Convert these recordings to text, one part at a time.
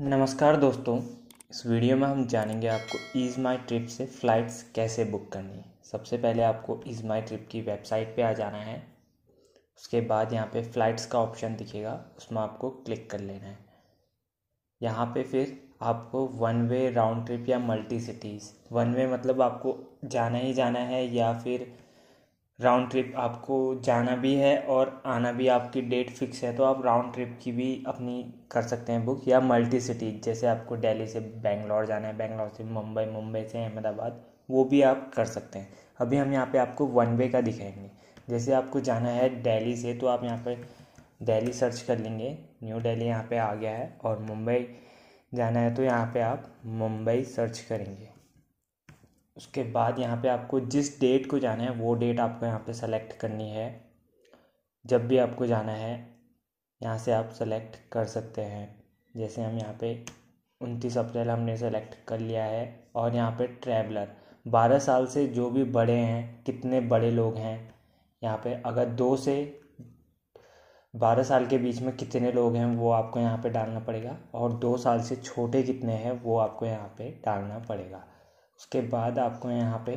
नमस्कार दोस्तों इस वीडियो में हम जानेंगे आपको ईज़ माई ट्रिप से फ़्लाइट्स कैसे बुक करनी है सबसे पहले आपको ईज़ माई ट्रिप की वेबसाइट पे आ जाना है उसके बाद यहाँ पे फ़्लाइट्स का ऑप्शन दिखेगा उसमें आपको क्लिक कर लेना है यहाँ पे फिर आपको वन वे राउंड ट्रिप या मल्टी सिटीज़ वन वे मतलब आपको जाना ही जाना है या फिर राउंड ट्रिप आपको जाना भी है और आना भी आपकी डेट फिक्स है तो आप राउंड ट्रिप की भी अपनी कर सकते हैं बुक या मल्टी सिटी जैसे आपको दिल्ली से बेंगलोर जाना है बेंगलोर से मुंबई मुंबई से अहमदाबाद वो भी आप कर सकते हैं अभी हम यहाँ पे आपको वन वे का दिखाएंगे जैसे आपको जाना है दिल्ली से तो आप यहाँ पर दिल्ली सर्च कर लेंगे न्यू दिल्ली यहाँ पे आ गया है और मुंबई जाना है तो यहाँ पे आप मुंबई सर्च करेंगे उसके बाद यहाँ पे आपको जिस डेट को जाना है वो डेट आपको यहाँ पे सेलेक्ट करनी है जब भी आपको जाना है यहाँ से आप सेलेक्ट कर सकते हैं जैसे हम यहाँ पे उनतीस अप्रैल हमने सेलेक्ट कर लिया है और यहाँ पे ट्रैवलर बारह साल से जो भी बड़े हैं कितने बड़े लोग हैं यहाँ पे अगर दो से बारह साल के बीच में कितने लोग हैं वो आपको यहाँ पे डालना पड़ेगा और दो साल से छोटे कितने हैं वो आपको यहाँ पे डालना पड़ेगा उसके बाद आपको यहाँ पे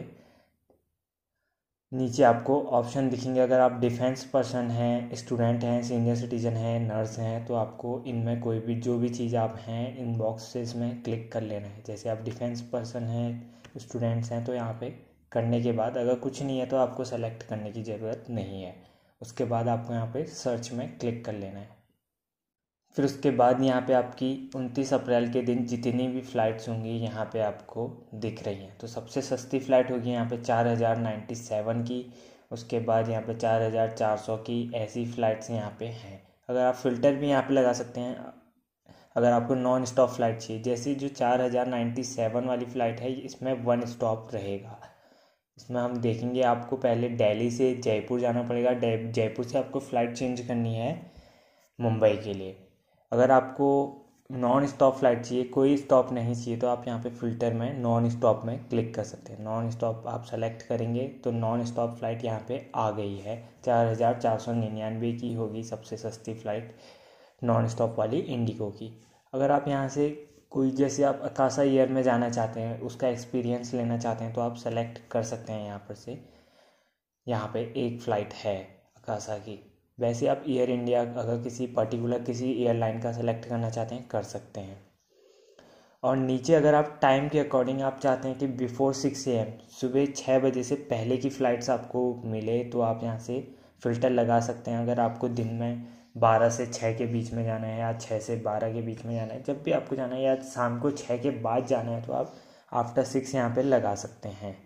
नीचे आपको ऑप्शन दिखेंगे अगर आप डिफेंस पर्सन हैं स्टूडेंट हैं सीनियर सिटीजन हैं नर्स हैं तो आपको इनमें कोई भी जो भी चीज़ आप हैं इन बॉक्सेस में क्लिक कर लेना है जैसे आप डिफेंस पर्सन हैं स्टूडेंट्स हैं तो यहाँ पे करने के बाद अगर कुछ नहीं है तो आपको सेलेक्ट करने की ज़रूरत नहीं है उसके बाद आपको यहाँ पे सर्च में क्लिक कर लेना है फिर उसके बाद यहाँ पे आपकी उनतीस अप्रैल के दिन जितनी भी फ़्लाइट्स होंगी यहाँ पे आपको दिख रही हैं तो सबसे सस्ती फ़्लाइट होगी यहाँ पे चार हज़ार नाइन्टी सेवन की उसके बाद यहाँ पे चार हज़ार चार सौ की ऐसी फ़्लाइट्स यहाँ पे हैं अगर आप फ़िल्टर भी यहाँ पे लगा सकते हैं अगर आपको नॉन स्टॉप फ़्लाइट चाहिए जैसे जो चार हज़ार नाइन्टी सेवन वाली फ़्लाइट है इसमें वन स्टॉप रहेगा इसमें हम देखेंगे आपको पहले दिल्ली से जयपुर जाना पड़ेगा जयपुर से आपको फ़्लाइट चेंज करनी है मुंबई के लिए अगर आपको नॉन स्टॉप फ्लाइट चाहिए कोई स्टॉप नहीं चाहिए तो आप यहाँ पे फिल्टर में नॉन स्टॉप में क्लिक कर सकते हैं नॉन स्टॉप आप सेलेक्ट करेंगे तो नॉन स्टॉप फ्लाइट यहाँ पे आ गई है चार हज़ार चार सौ निन्यानवे की होगी सबसे सस्ती फ्लाइट नॉन स्टॉप वाली इंडिगो की अगर आप यहाँ से कोई जैसे आप अकाशा ईयर में जाना चाहते हैं उसका एक्सपीरियंस लेना चाहते हैं तो आप सेलेक्ट कर सकते हैं यहाँ पर से यहाँ पे एक फ़्लाइट है अकाशा की वैसे आप एयर इंडिया अगर किसी पर्टिकुलर किसी एयरलाइन का सेलेक्ट करना चाहते हैं कर सकते हैं और नीचे अगर आप टाइम के अकॉर्डिंग आप चाहते हैं कि बिफ़ोर सिक्स ए एम सुबह छः बजे से पहले की फ़्लाइट्स आपको मिले तो आप यहाँ से फ़िल्टर लगा सकते हैं अगर आपको दिन में बारह से छः के बीच में जाना है या छः से बारह के बीच में जाना है जब भी आपको जाना है या शाम को छः के बाद जाना है तो आप आफ्टर सिक्स यहाँ पर लगा सकते हैं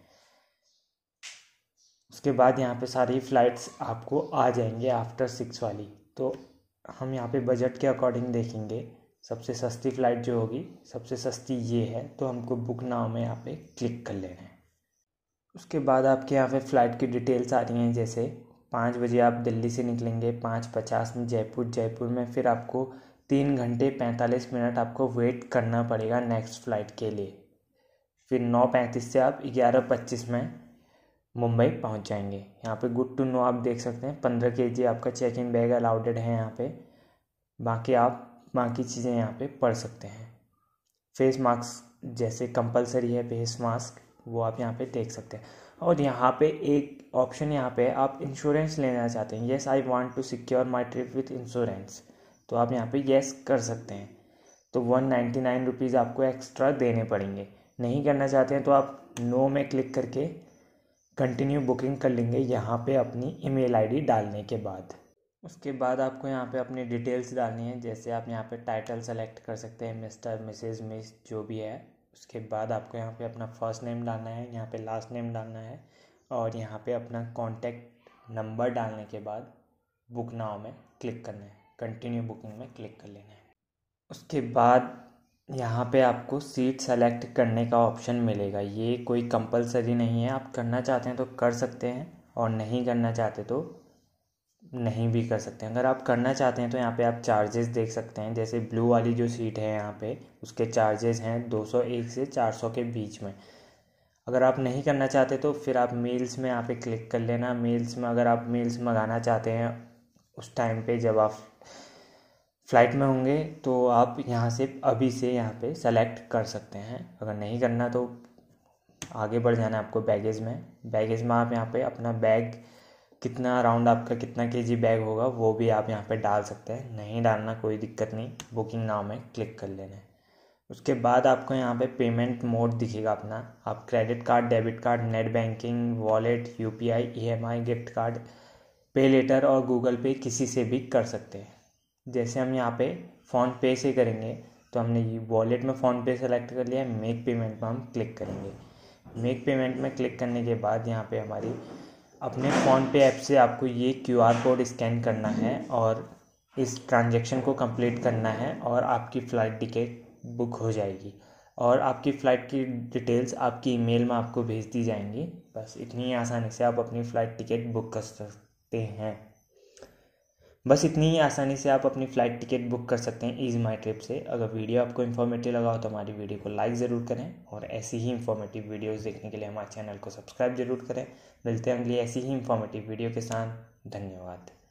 उसके बाद यहाँ पे सारी फ़्लाइट्स आपको आ जाएंगे आफ्टर सिक्स वाली तो हम यहाँ पे बजट के अकॉर्डिंग देखेंगे सबसे सस्ती फ़्लाइट जो होगी सबसे सस्ती ये है तो हमको बुक नाव में यहाँ पे क्लिक कर लेना है उसके बाद आपके यहाँ पे फ़्लाइट की डिटेल्स आ रही हैं जैसे पाँच बजे आप दिल्ली से निकलेंगे पाँच पचास में जयपुर जयपुर में फिर आपको तीन घंटे पैंतालीस मिनट आपको वेट करना पड़ेगा नेक्स्ट फ़्लाइट के लिए फिर नौ पैंतीस से आप ग्यारह पच्चीस में मुंबई पहुंच जाएंगे यहाँ पे गुड टू नो आप देख सकते हैं पंद्रह के जी आपका चेक इन बैग अलाउडेड है यहाँ पे बाकी आप बाकी चीज़ें यहाँ पे पढ़ सकते हैं फेस मास्क जैसे कंपलसरी है फेस मास्क वो आप यहाँ पे देख सकते हैं और यहाँ पे एक ऑप्शन यहाँ पे आप इंश्योरेंस लेना चाहते हैं yes I want to secure my trip with insurance तो आप यहाँ पे येस कर सकते हैं तो वन नाइन्टी नाइन रुपीज़ आपको एक्स्ट्रा देने पड़ेंगे नहीं करना चाहते हैं तो आप नो में क्लिक करके कंटिन्यू बुकिंग कर लेंगे यहाँ पे अपनी ईमेल आईडी डालने के बाद उसके बाद आपको यहाँ पे अपनी डिटेल्स डालनी है जैसे आप यहाँ पे टाइटल सेलेक्ट कर सकते हैं मिस्टर मिसेज मिस जो भी है उसके बाद आपको यहाँ पे अपना फर्स्ट नेम डालना है यहाँ पे लास्ट नेम डालना है और यहाँ पे अपना कॉन्टैक्ट नंबर डालने के बाद बुक नाव में क्लिक करना है कंटिन्यू बुकिंग में क्लिक कर लेना है उसके बाद यहाँ पे आपको सीट सेलेक्ट करने का ऑप्शन मिलेगा ये कोई कंपलसरी नहीं है आप करना चाहते हैं तो कर सकते हैं और नहीं करना चाहते तो नहीं भी कर सकते हैं अगर आप करना चाहते हैं तो यहाँ पे आप चार्जेस देख सकते हैं जैसे ब्लू वाली जो सीट है यहाँ पे उसके चार्जेस हैं 201 से 400 के बीच में अगर आप नहीं करना चाहते तो फिर आप मेल्स में यहाँ पे क्लिक कर लेना मेल्स में अगर आप मेल्स मंगाना चाहते हैं उस टाइम पे जब आप फ्लाइट में होंगे तो आप यहाँ से अभी से यहाँ पे सेलेक्ट कर सकते हैं अगर नहीं करना तो आगे बढ़ जाना आपको बैगेज में बैगेज में आप यहाँ पे अपना बैग कितना राउंड आपका कितना के बैग होगा वो भी आप यहाँ पे डाल सकते हैं नहीं डालना कोई दिक्कत नहीं बुकिंग नाव में क्लिक कर लेना है उसके बाद आपको यहाँ पे पेमेंट मोड दिखेगा अपना आप credit card debit card net banking wallet U P I E M I gift card pay later और गूगल पे किसी से भी कर सकते हैं जैसे हम यहाँ पे फ़ोन पे से करेंगे तो हमने ये वॉलेट में फ़ोन पे सेलेक्ट कर लिया मेक पेमेंट पर हम क्लिक करेंगे मेक पेमेंट में क्लिक करने के बाद यहाँ पे हमारी अपने फ़ोन पे ऐप से आपको ये क्यू आर कोड स्कैन करना है और इस ट्रांजेक्शन को कंप्लीट करना है और आपकी फ़्लाइट टिकट बुक हो जाएगी और आपकी फ़्लाइट की डिटेल्स आपकी ईमेल में आपको भेज दी जाएंगी बस इतनी आसानी से आप अपनी फ़्लाइट टिकट बुक कर सकते हैं बस इतनी ही आसानी से आप अपनी फ़्लाइट टिकट बुक कर सकते हैं ईज़ माई ट्रिप से अगर वीडियो आपको इन्फॉर्मेटिव लगा हो तो हमारी वीडियो को लाइक ज़रूर करें और ऐसी ही इन्फॉर्मेटिव वीडियोज़ देखने के लिए हमारे चैनल को सब्सक्राइब जरूर करें मिलते हैं अगली ऐसी ही इन्फॉर्मेटिव वीडियो के साथ धन्यवाद